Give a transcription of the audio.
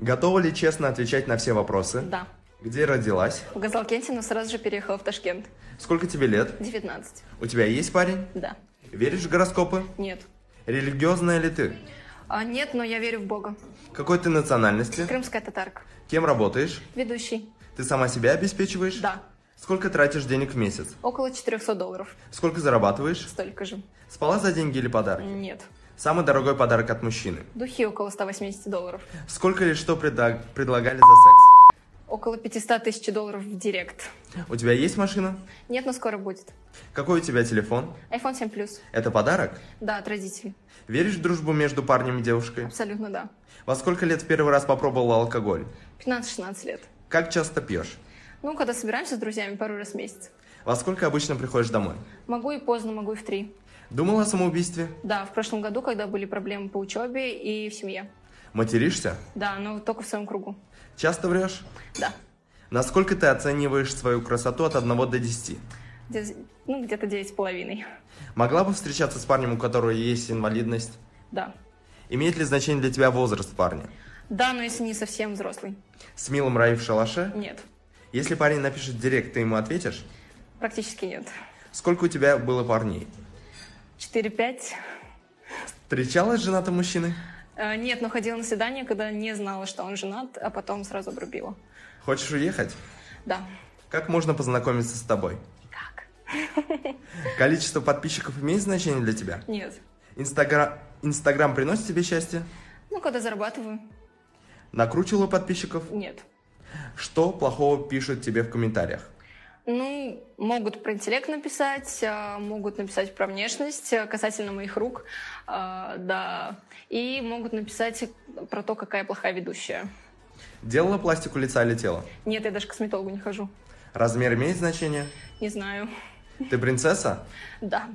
Готова ли честно отвечать на все вопросы? Да. Где родилась? В Газалкенте, но сразу же переехала в Ташкент. Сколько тебе лет? 19. У тебя есть парень? Да. Веришь в гороскопы? Нет. Религиозная ли ты? А, нет, но я верю в Бога. Какой ты национальности? Крымская татарка. Кем работаешь? Ведущий. Ты сама себя обеспечиваешь? Да. Сколько тратишь денег в месяц? Около 400 долларов. Сколько зарабатываешь? Столько же. Спала за деньги или подарки? Нет. Самый дорогой подарок от мужчины. Духи около 180 долларов. Сколько или что преда- предлагали за секс? Около 500 тысяч долларов в директ. У тебя есть машина? Нет, но скоро будет. Какой у тебя телефон? iPhone 7 Plus. Это подарок? Да, от родителей. Веришь в дружбу между парнем и девушкой? Абсолютно да. Во сколько лет в первый раз попробовала алкоголь? 15-16 лет. Как часто пьешь? Ну, когда собираемся с друзьями, пару раз в месяц. Во сколько обычно приходишь домой? Могу и поздно, могу и в три. Думала о самоубийстве? Да, в прошлом году, когда были проблемы по учебе и в семье. Материшься? Да, но ну, только в своем кругу. Часто врешь? Да. Насколько ты оцениваешь свою красоту от 1 до 10? Где, ну, где-то девять с половиной. Могла бы встречаться с парнем, у которого есть инвалидность? Да. Имеет ли значение для тебя возраст парня? Да, но если не совсем взрослый. С милым рай в шалаше? Нет. Если парень напишет директ, ты ему ответишь? Практически нет. Сколько у тебя было парней? 4-5. Встречалась с женатым мужчиной? Э, нет, но ходила на свидание, когда не знала, что он женат, а потом сразу обрубила. Хочешь уехать? Да. Как можно познакомиться с тобой? Как? Количество подписчиков имеет значение для тебя? Нет. Инстаграм, Инстаграм приносит тебе счастье? Ну, когда зарабатываю. Накручивала подписчиков? Нет. Что плохого пишут тебе в комментариях? Ну, могут про интеллект написать, э, могут написать про внешность э, касательно моих рук, э, да. И могут написать про то, какая плохая ведущая. Делала пластику лица или тела? Нет, я даже к косметологу не хожу. Размер имеет значение? Не знаю. Ты принцесса? Да.